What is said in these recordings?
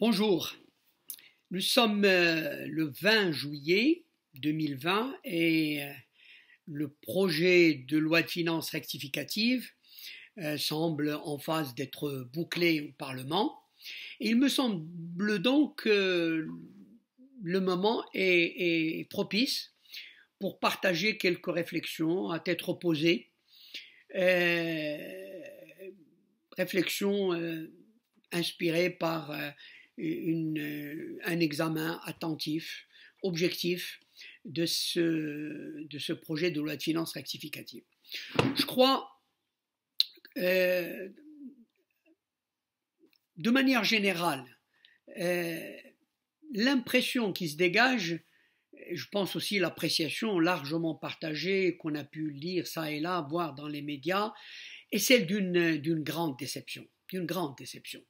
Bonjour, nous sommes euh, le 20 juillet 2020 et euh, le projet de loi de finances rectificative euh, semble en phase d'être bouclé au Parlement. il me semble donc que le moment est, propice pour partager quelques réflexions à tête opposée. réflexions inspirées par euh, un examen attentif, objectif de ce, projet de loi de finances rectificative. Je crois, euh, de manière générale, euh, l'impression qui se dégage, je pense aussi l'appréciation largement partagée qu'on a pu lire ça et là, voir dans les médias, est celle d'une grande déception, d'une grande déception.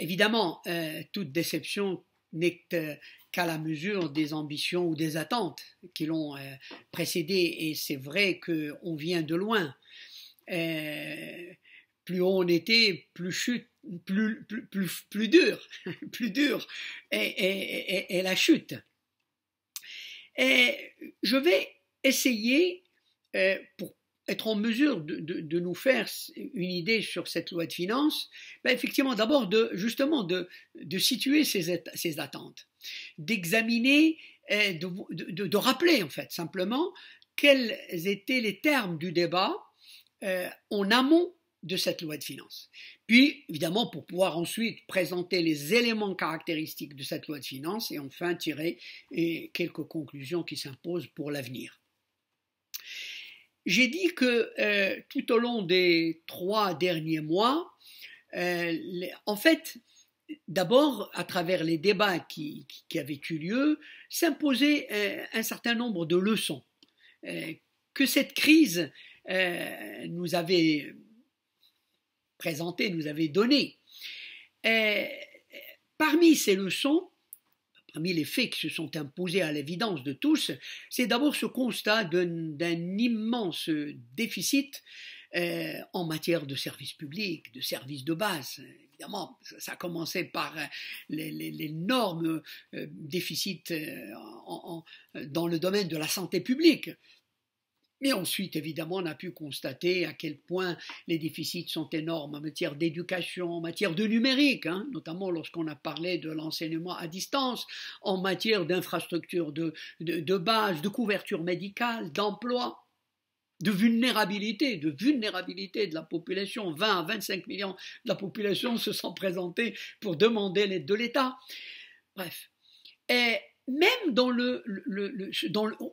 Évidemment, euh, toute déception n'est euh, qu'à la mesure des ambitions ou des attentes qui l'ont euh, précédé, précédée. Et c'est vrai qu'on vient de loin. plus haut on était, plus chute, plus, plus, dur, plus dur est, la chute. je vais essayer, pour être en mesure de, nous faire une idée sur cette loi de finances, ben, effectivement, d'abord, de, justement, de, situer ces, attentes, d'examiner, euh, de, de, rappeler, en fait, simplement, quels étaient les termes du débat euh, en amont de cette loi de finances. Puis, évidemment, pour pouvoir ensuite présenter les éléments caractéristiques de cette loi de finances et enfin tirer quelques conclusions qui s'imposent pour l'avenir. J'ai dit que euh, tout au long des trois derniers mois, euh, en fait, d'abord, à travers les débats qui, avaient eu lieu, s'imposaient euh, un certain nombre de leçons que cette crise nous avait présentées, nous avait données. parmi ces leçons, parmi les faits qui se sont imposés à l'évidence de tous, c'est d'abord ce constat d'un immense déficit euh, en matière de services publics, de services de base. Évidemment, ça, commençait par euh, l'énorme euh, déficit dans le domaine de la santé publique. Mais ensuite, évidemment, on a pu constater à quel point les déficits sont énormes en matière d'éducation, en matière de numérique, hein, notamment lorsqu'on a parlé de l'enseignement à distance, en matière d'infrastructures de, de base, de couverture médicale, d'emploi de vulnérabilité, de vulnérabilité de la population. 20 à 25 millions de la population se sont présentés pour demander l'aide de l'État. Bref. Et même dans le,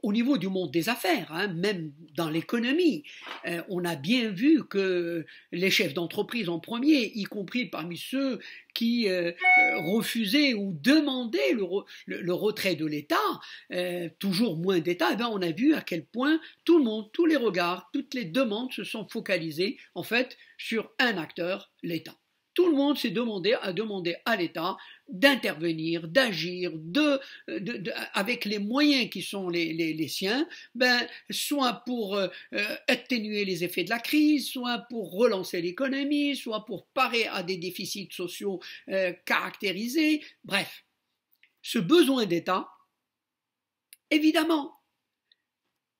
au niveau du monde des affaires, hein, même dans l'économie, euh, on a bien vu que les chefs d'entreprise en premier, y compris parmi ceux qui euh, euh, refusaient ou demandaient le, retrait de l'État, toujours moins d'État, eh ben, on a vu à quel point tout le monde, tous les regards, toutes les demandes se sont focalisées en fait sur un acteur, l'État tout le monde s'est demandé à demander à l'État d'intervenir, d'agir, de, avec les moyens qui sont les, siens, ben, soit pour euh, atténuer les effets de la crise, soit pour relancer l'économie, soit pour parer à des déficits sociaux euh, caractérisés. Bref, ce besoin d'État, évidemment,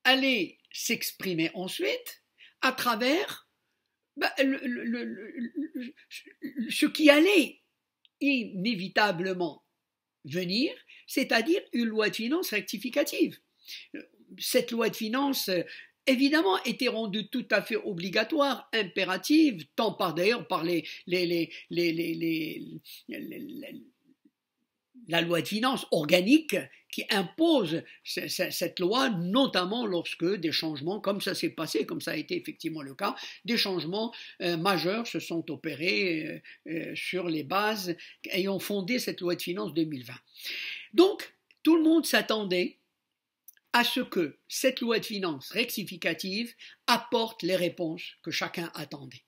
allait s'exprimer ensuite à travers bah, ce qui allait inévitablement venir, c'est-à-dire une loi de finances rectificative. Cette loi de finances, évidemment, était rendue tout à fait obligatoire, impérative, tant par d'ailleurs par les la loi de finances organique qui impose cette loi, notamment lorsque des changements, comme ça s'est passé, comme ça a été effectivement le cas, des changements euh, majeurs se sont opérés euh, euh, sur les bases ayant fondé cette loi de finances 2020. Donc, tout le monde s'attendait à ce que cette loi de finances rectificative apporte les réponses que chacun attendait.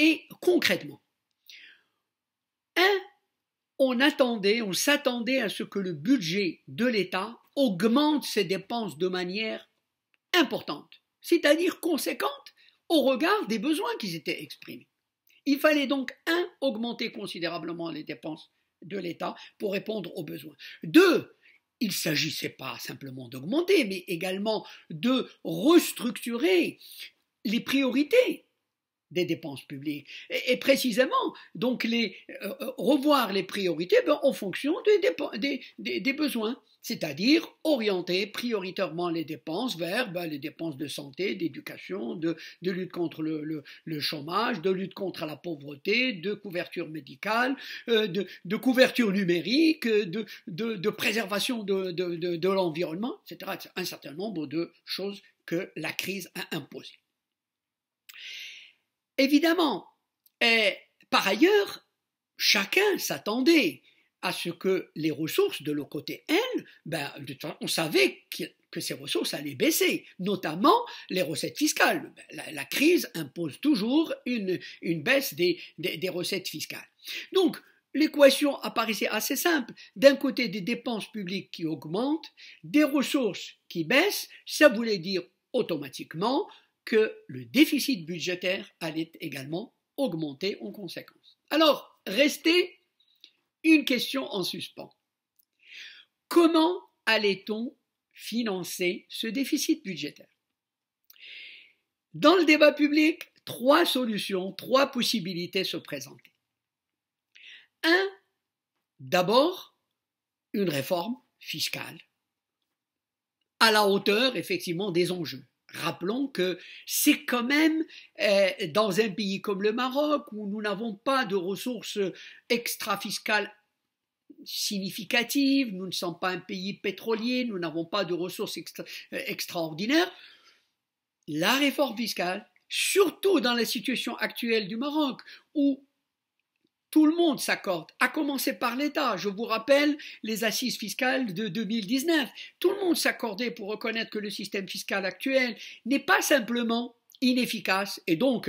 Et concrètement, on attendait, on s'attendait à ce que le budget de l'État augmente ses dépenses de manière importante, c'est-à-dire conséquente au regard des besoins qui étaient exprimés. Il fallait donc, un, augmenter considérablement les dépenses de l'État pour répondre aux besoins. Deux, il ne s'agissait pas simplement d'augmenter, mais également de restructurer les priorités des dépenses publiques. Et, précisément, donc, euh, euh, revoir les priorités ben, en fonction des, besoins c'est-à-dire orienter prioritairement les dépenses vers ben, les dépenses de santé, d'éducation, de, lutte contre le, chômage, de lutte contre la pauvreté, de couverture médicale, euh, de, couverture numérique, de, de préservation de, l'environnement, etc. Un certain nombre de choses que la crise a imposées. Évidemment. Et par ailleurs, chacun s'attendait à ce que les ressources de l'autre côté, elles, ben, on savait que ces ressources allaient baisser, notamment les recettes fiscales. Ben, la, crise impose toujours une, baisse des, recettes fiscales. Donc, l'équation apparaissait assez simple. D'un côté, des dépenses publiques qui augmentent, des ressources qui baissent, ça voulait dire automatiquement que le déficit budgétaire allait également augmenter en conséquence. Alors, restait une question en suspens. Comment allait-on financer ce déficit budgétaire Dans le débat public, trois solutions, trois possibilités se présentaient. Un, d'abord, une réforme fiscale à la hauteur effectivement des enjeux. Rappelons que c'est quand même euh, dans un pays comme le Maroc où nous n'avons pas de ressources extra-fiscales significatives, nous ne sommes pas un pays pétrolier, nous n'avons pas de ressources euh, extraordinaires, la réforme fiscale, surtout dans la situation actuelle du Maroc où tout le monde s'accorde, à commencer par l'État. Je vous rappelle les assises fiscales de 2019. Tout le monde s'accordait pour reconnaître que le système fiscal actuel n'est pas simplement inefficace et donc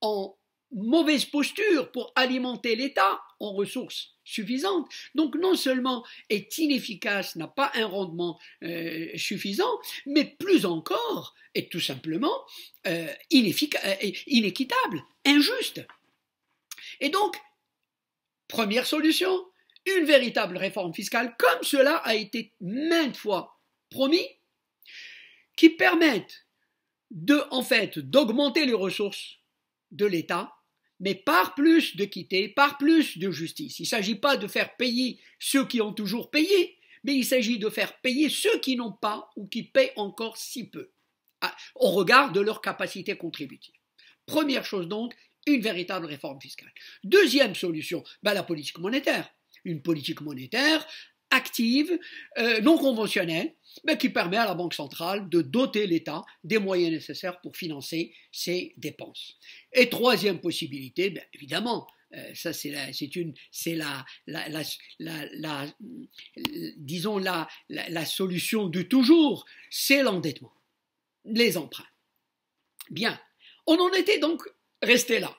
en mauvaise posture pour alimenter l'État en ressources suffisantes. Donc non seulement est inefficace, n'a pas un rendement euh, suffisant, mais plus encore est tout simplement euh, euh, inéquitable, injuste. Et donc, première solution, une véritable réforme fiscale, comme cela a été maintes fois promis, qui permette de, en fait, d'augmenter les ressources de l'État, mais par plus d'équité, par plus de justice. Il ne s'agit pas de faire payer ceux qui ont toujours payé, mais il s'agit de faire payer ceux qui n'ont pas ou qui paient encore si peu, au regard de leur capacité contributive. Première chose donc, une véritable réforme fiscale. Deuxième solution, ben, la politique monétaire. Une politique monétaire active, euh, non conventionnelle, mais qui permet à la Banque centrale de doter l'État des moyens nécessaires pour financer ses dépenses. Et troisième possibilité, ben, évidemment, euh, ça c'est c'est une, la, disons la, la solution du toujours, c'est l'endettement, les emprunts. Bien, on en était donc Restez là.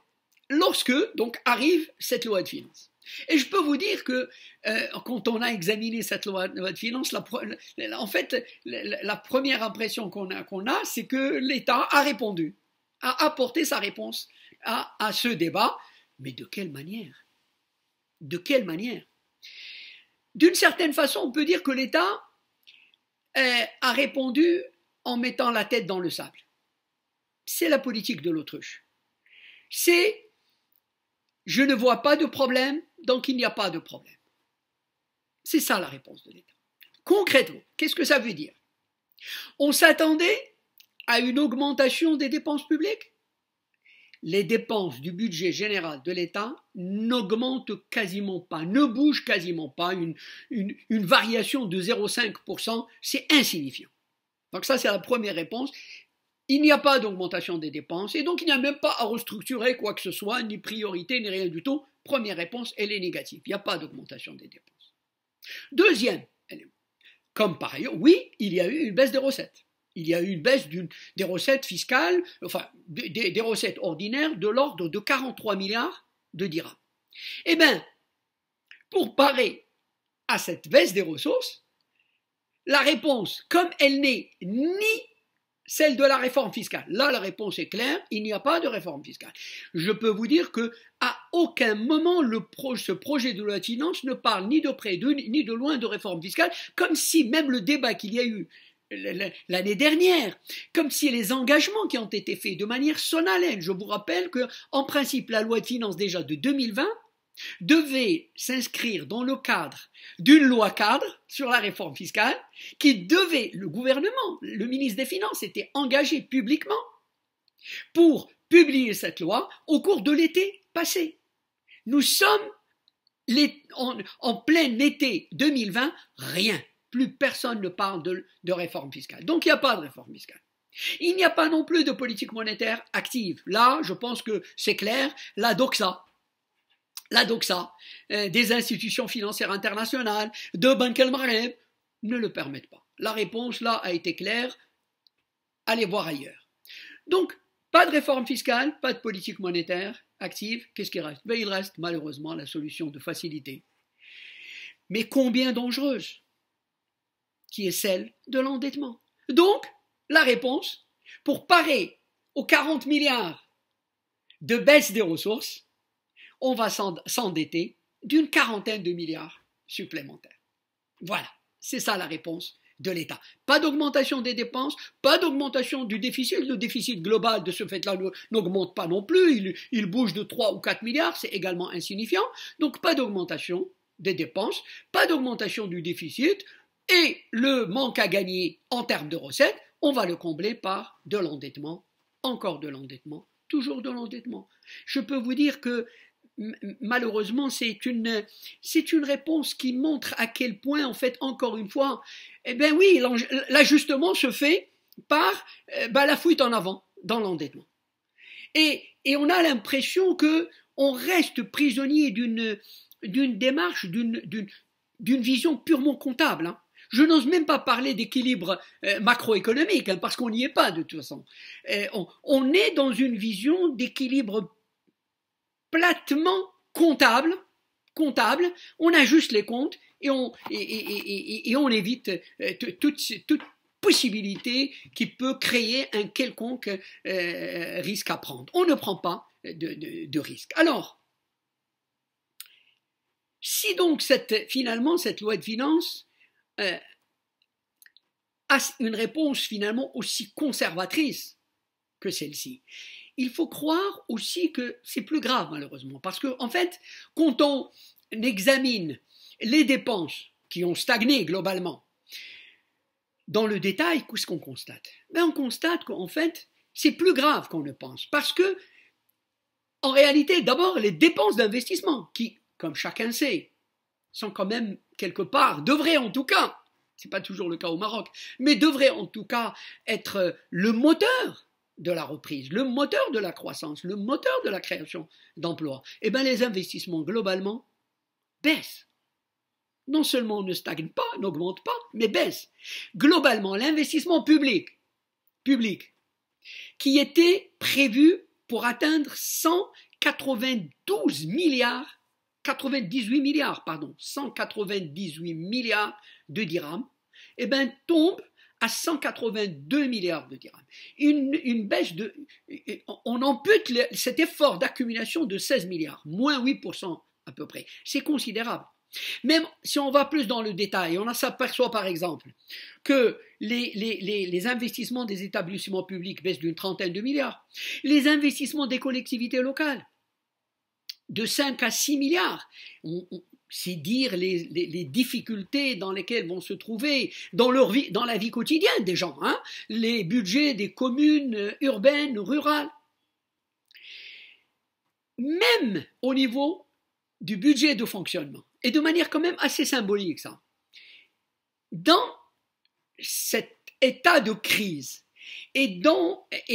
Lorsque, donc, arrive cette loi de finances. Et je peux vous dire que euh, quand on a examiné cette loi, de finances, en fait, la, première impression qu'on a, c'est que l'État a répondu, a apporté sa réponse à, ce débat. Mais de quelle manière De quelle manière D'une certaine façon, on peut dire que l'État euh, a répondu en mettant la tête dans le sable. C'est la politique de l'autruche c'est je ne vois pas de problème, donc il n'y a pas de problème. C'est ça la réponse de l'État. Concrètement, qu'est-ce que ça veut dire On s'attendait à une augmentation des dépenses publiques Les dépenses du budget général de l'État n'augmentent quasiment pas, ne bougent quasiment pas. Une, variation de 0,5%, c'est insignifiant. Donc ça, c'est la première réponse. Il n'y a pas d'augmentation des dépenses et donc il n'y a même pas à restructurer quoi que ce soit, ni priorité, ni rien du tout. Première réponse, elle est négative. Il n'y a pas d'augmentation des dépenses. Deuxième élément, comme par ailleurs, oui, il y a eu une baisse des recettes. Il y a eu une baisse des recettes fiscales, enfin des, des recettes ordinaires de l'ordre de 43 milliards de dirhams. Eh bien, pour parer à cette baisse des ressources, la réponse, comme elle n'est ni celle de la réforme fiscale. Là, la réponse est claire, il n'y a pas de réforme fiscale. Je peux vous dire que à aucun moment le ce projet de loi de finances ne parle ni de près ni de loin de réforme fiscale, comme si même le débat qu'il y a eu l'année dernière, comme si les engagements qui ont été faits de manière sonalène, je vous rappelle que en principe la loi de finances déjà de 2020 devait s'inscrire dans le cadre d'une loi cadre sur la réforme fiscale qui devait, le gouvernement, le ministre des Finances était engagé publiquement pour publier cette loi au cours de l'été passé. Nous sommes en, plein été 2020, rien. Plus personne ne parle de, de réforme fiscale. Donc il n'y a pas de réforme fiscale. Il n'y a pas non plus de politique monétaire active. Là, je pense que c'est clair, la doxa, la doxa euh, des institutions financières internationales, de Banque El ne le permettent pas. La réponse, là, a été claire. Allez voir ailleurs. Donc, pas de réforme fiscale, pas de politique monétaire active. Qu'est-ce qui reste ben, Il reste malheureusement la solution de facilité. Mais combien dangereuse Qui est celle de l'endettement. Donc, la réponse, pour parer aux 40 milliards de baisse des ressources, on va s'endetter d'une quarantaine de milliards supplémentaires. Voilà, c'est ça la réponse de l'État. Pas d'augmentation des dépenses, pas d'augmentation du déficit. Le déficit global de ce fait-là n'augmente pas non plus, il, bouge de 3 ou 4 milliards, c'est également insignifiant. Donc pas d'augmentation des dépenses, pas d'augmentation du déficit, et le manque à gagner en termes de recettes, on va le combler par de l'endettement, encore de l'endettement, toujours de l'endettement. Je peux vous dire que malheureusement, c'est une, réponse qui montre à quel point, en fait, encore une fois, eh bien oui, l'ajustement se fait par euh, bah, la fuite en avant dans l'endettement. Et, on a l'impression que on reste prisonnier d'une, démarche, d'une, vision purement comptable. Hein. Je n'ose même pas parler d'équilibre euh, macroéconomique, hein, parce qu'on n'y est pas de toute façon. Euh, on, on, est dans une vision d'équilibre platement comptable, comptable, on ajuste les comptes et on, évite toute, possibilité qui peut créer un quelconque euh, risque à prendre. On ne prend pas de, risque. Alors, si donc finalement cette loi de finances euh, a une réponse finalement aussi conservatrice que celle-ci, il faut croire aussi que c'est plus grave malheureusement, parce qu'en en fait, quand on examine les dépenses qui ont stagné globalement, dans le détail, qu'est-ce qu'on constate ben, On constate qu'en fait, c'est plus grave qu'on ne pense, parce que, en réalité, d'abord, les dépenses d'investissement, qui, comme chacun sait, sont quand même quelque part, devraient en tout cas, ce n'est pas toujours le cas au Maroc, mais devraient en tout cas être le moteur de la reprise, le moteur de la croissance, le moteur de la création d'emplois, eh bien les investissements globalement baissent. Non seulement ne stagnent pas, n'augmentent pas, mais baissent. Globalement, l'investissement public, public, qui était prévu pour atteindre 192 milliards, 98 milliards, pardon, 198 milliards de dirhams, eh bien tombe à 182 milliards de dirhams. Une, baisse de, on ampute cet effort d'accumulation de 16 milliards, moins 8% à peu près. C'est considérable. Même si on va plus dans le détail, on s'aperçoit par exemple que les, investissements des établissements publics baissent d'une trentaine de milliards, les investissements des collectivités locales de 5 à 6 milliards c'est dire les, difficultés dans lesquelles vont se trouver dans, leur vie, dans la vie quotidienne des gens, hein, les budgets des communes urbaines, rurales. Même au niveau du budget de fonctionnement, et de manière quand même assez symbolique ça, dans cet état de crise, et,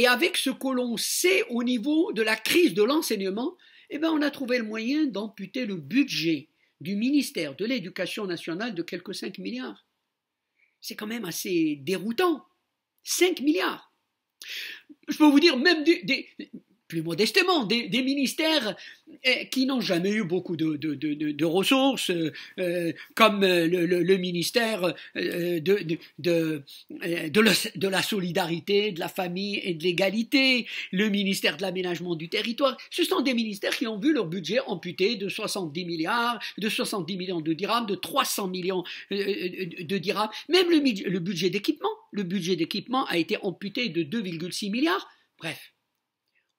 avec ce que l'on sait au niveau de la crise de l'enseignement, eh ben, on a trouvé le moyen d'amputer le budget du ministère de l'Éducation nationale de quelques 5 milliards. C'est quand même assez déroutant. 5 milliards. Je peux vous dire, même des, plus modestement, des, ministères euh, qui n'ont jamais eu beaucoup de, ressources, euh, euh, comme le, ministère de, la solidarité, de la famille et de l'égalité, le ministère de l'aménagement du territoire. Ce sont des ministères qui ont vu leur budget amputé de 70 milliards, de 70 millions de dirhams, de 300 millions de dirhams. Même le budget d'équipement, le budget d'équipement a été amputé de 2,6 milliards. Bref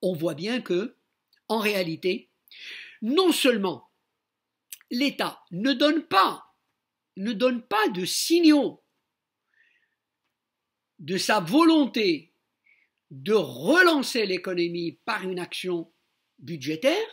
on voit bien que, en réalité, non seulement l'État ne donne pas, ne donne pas de signaux de sa volonté de relancer l'économie par une action budgétaire,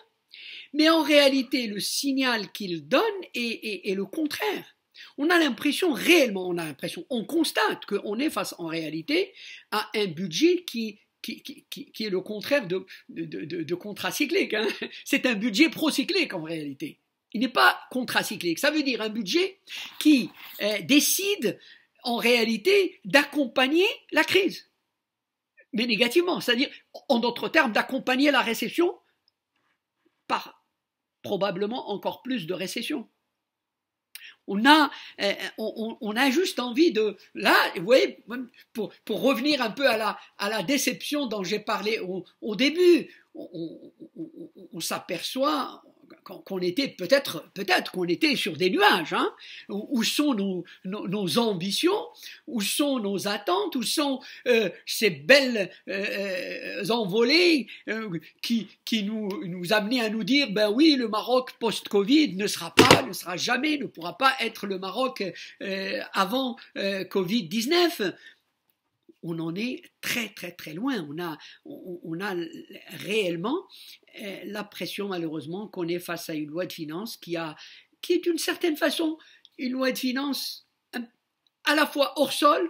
mais en réalité, le signal qu'il donne est, le contraire. On a l'impression, réellement, on a l'impression, on constate qu'on est face en réalité à un budget qui, qui, est le contraire de, de, contracyclique. Hein. C'est un budget procyclique en réalité. Il n'est pas contracyclique. Ça veut dire un budget qui euh, décide en réalité d'accompagner la crise, mais négativement, c'est-à-dire en d'autres termes d'accompagner la récession par probablement encore plus de récession. Euh, on a, juste envie de... Là, vous voyez, pour, revenir un peu à la, déception dont j'ai parlé au début, on, s'aperçoit qu'on était peut-être peut-être qu'on était sur des nuages hein. où, sont nos, ambitions où sont nos attentes où sont euh, ces belles euh, euh, envolées qui nous nous amenaient à nous dire ben oui le Maroc post Covid ne sera pas ne sera jamais ne pourra pas être le Maroc avant Covid 19 on en est très très très loin. On a, réellement euh, l'impression malheureusement qu'on est face à une loi de finances qui, a, qui est d'une certaine façon une loi de finances à la fois hors sol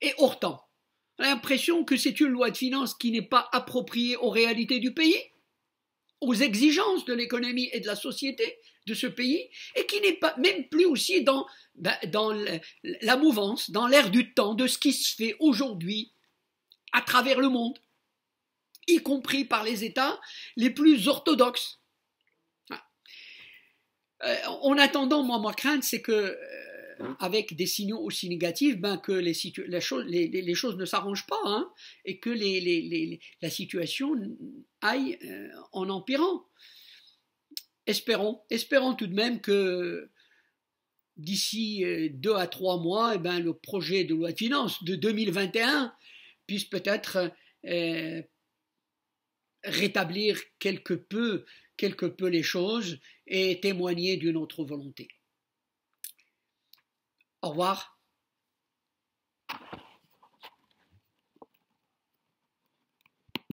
et hors temps. On a l'impression que c'est une loi de finances qui n'est pas appropriée aux réalités du pays aux exigences de l'économie et de la société de ce pays et qui n'est pas même plus aussi dans, ben, la, mouvance, dans l'ère du temps, de ce qui se fait aujourd'hui à travers le monde, y compris par les États les plus orthodoxes. Ah. Euh, en attendant, moi, ma crainte, c'est que euh, Hein avec des signaux aussi négatifs, ben que les, choses ne s'arrangent pas hein, et que la situation aille euh, en empirant. Espérons, espérons tout de même que d'ici euh, deux à trois mois, eh ben, le projet de loi de finances de 2021 puisse peut-être euh, rétablir quelque peu, quelque peu les choses et témoigner d'une autre volonté. Au revoir.